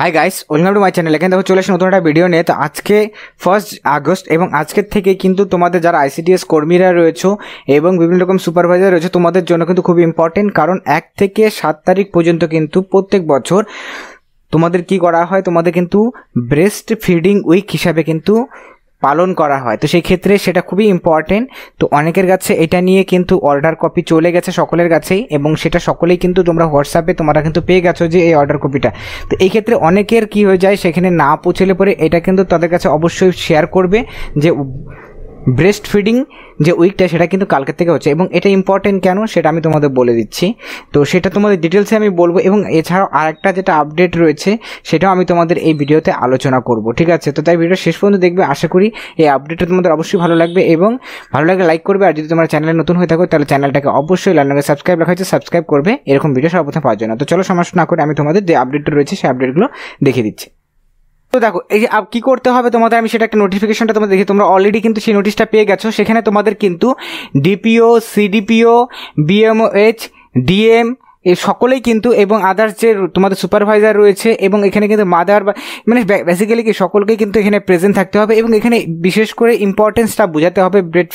high guys welcome to my channel এখানে দেখো চলে আসে নতুন একটা ভিডিও নিয়ে তো আজকে ফার্স্ট আগস্ট এবং আজকের থেকে কিন্তু তোমাদের যারা আইসিডিএস কর্মীরা রয়েছে এবং বিভিন্ন রকম সুপারভাইজার রয়েছে তোমাদের জন্য কিন্তু খুব ইম্পর্টেন্ট কারণ এক থেকে সাত তারিখ পর্যন্ত কিন্তু প্রত্যেক বছর তোমাদের কি করা হয় তোমাদের কিন্তু ব্রেস্ট ফিডিং উইক হিসাবে কিন্তু পালন করা হয় তো সেই ক্ষেত্রে সেটা খুবই ইম্পর্টেন্ট তো অনেকের কাছে এটা নিয়ে কিন্তু অর্ডার কপি চলে গেছে সকলের কাছেই এবং সেটা সকলেই কিন্তু তোমরা হোয়াটসঅ্যাপে তোমরা কিন্তু পেয়ে গেছো যে এই অর্ডার কপিটা তো এই ক্ষেত্রে অনেকের কি হয়ে যায় সেখানে না পৌঁছলে পরে এটা কিন্তু তাদের কাছে অবশ্যই শেয়ার করবে যে ব্রেস্ট ফিডিং যে উইকটা সেটা কিন্তু কালকে থেকে হচ্ছে এবং এটা ইম্পর্টেন্ট কেন সেটা আমি তোমাদের বলে দিচ্ছি তো সেটা তোমাদের ডিটেলসে আমি বলবো এবং এছাড়াও আরেকটা যেটা আপডেট রয়েছে সেটাও আমি তোমাদের এই ভিডিওতে আলোচনা করব ঠিক আছে তো তাই ভিডিও শেষ পর্যন্ত দেখবে আশা করি এই আপডেটটা তোমাদের অবশ্যই ভালো লাগবে এবং ভালো লাগলে লাইক করবে আর যদি তোমার চ্যানেলে নতুন হয়ে থাকো তাহলে চ্যানেলটাকে অবশ্যই লার্নাকে সাবস্ক্রাইব রাখা হয়েছে সাবস্ক্রাইব করবে এরকম ভিডিও সর্বপ্রথম পাওয়ার জন্য তো চলো সমস্যা না করে আমি তোমাদের যে আপডেটটা রয়েছে সেই আপডেটগুলো দেখে দিচ্ছি তো দেখো এই যে কি করতে হবে তোমাদের আমি সেটা একটা নোটিফিকেশনটা তোমাদের দেখি তোমরা অলরেডি কিন্তু সেই নোটিশটা পেয়ে গেছো সেখানে তোমাদের কিন্তু ডিপিও সিডিপিও বিএমওএইচ ডিএম এই সকলেই কিন্তু এবং আদার্স যে তোমাদের সুপারভাইজার রয়েছে এবং এখানে কিন্তু মাদার বা মানে বেসিক্যালি কি সকলকেই কিন্তু এখানে প্রেজেন্ট থাকতে হবে এবং এখানে বিশেষ করে ইম্পর্টেন্সটা বোঝাতে হবে ব্রেড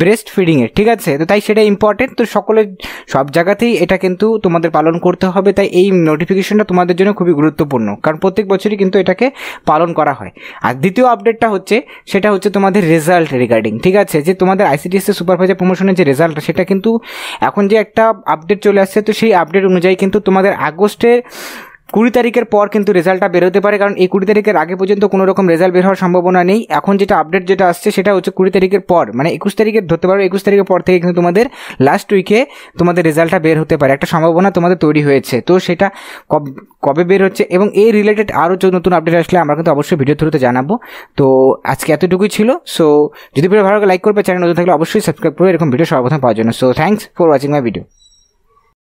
ব্রেস্ট ফিডিংয়ের ঠিক আছে তো তাই সেটা ইম্পর্টেন্ট তো সকলের সব জায়গাতেই এটা কিন্তু তোমাদের পালন করতে হবে তাই এই নোটিফিকেশনটা তোমাদের জন্য খুবই গুরুত্বপূর্ণ কারণ প্রত্যেক বছরই কিন্তু এটাকে পালন করা হয় আর দ্বিতীয় আপডেটটা হচ্ছে সেটা হচ্ছে তোমাদের রেজাল্ট রিগার্ডিং ঠিক আছে যে তোমাদের আইসিডিএসের সুপারভাইজার প্রমোশনের যে রেজাল্ট সেটা কিন্তু এখন যে একটা আপডেট চলে আসছে তো সেই সেই আপডেট অনুযায়ী কিন্তু তোমাদের আগস্টের কুড়ি তারিখের পর কিন্তু রেজাল্টটা বেরোতে পারে কারণ এই কুড়ি তারিখের আগে পর্যন্ত কোনো রকম রেজাল্ট বের হওয়ার সম্ভাবনা নেই এখন যেটা আপডেট যেটা আসছে সেটা হচ্ছে কুড়ি তারিখের পর মানে একুশ তারিখের ধরতে পারো একুশ তারিখের পর থেকে কিন্তু তোমাদের লাস্ট উইকে তোমাদের রেজাল্টটা বের হতে পারে একটা সম্ভাবনা তোমাদের তৈরি হয়েছে তো সেটা কবে বের হচ্ছে এবং এই রিলেটেড আরও যে নতুন আপডেট আসলে আমরা কিন্তু অবশ্যই ভিডিও থ্রুতে জানাবো তো আজকে এতটুকুই ছিল সো যদি ভিডিও ভালো লাইক করবে চ্যানেল নতুন থাকলে অবশ্যই সাবস্ক্রাইব করবে এরকম ভিডিও সর্বপ্রথম পাওয়ার জন্য so thanks for watching my video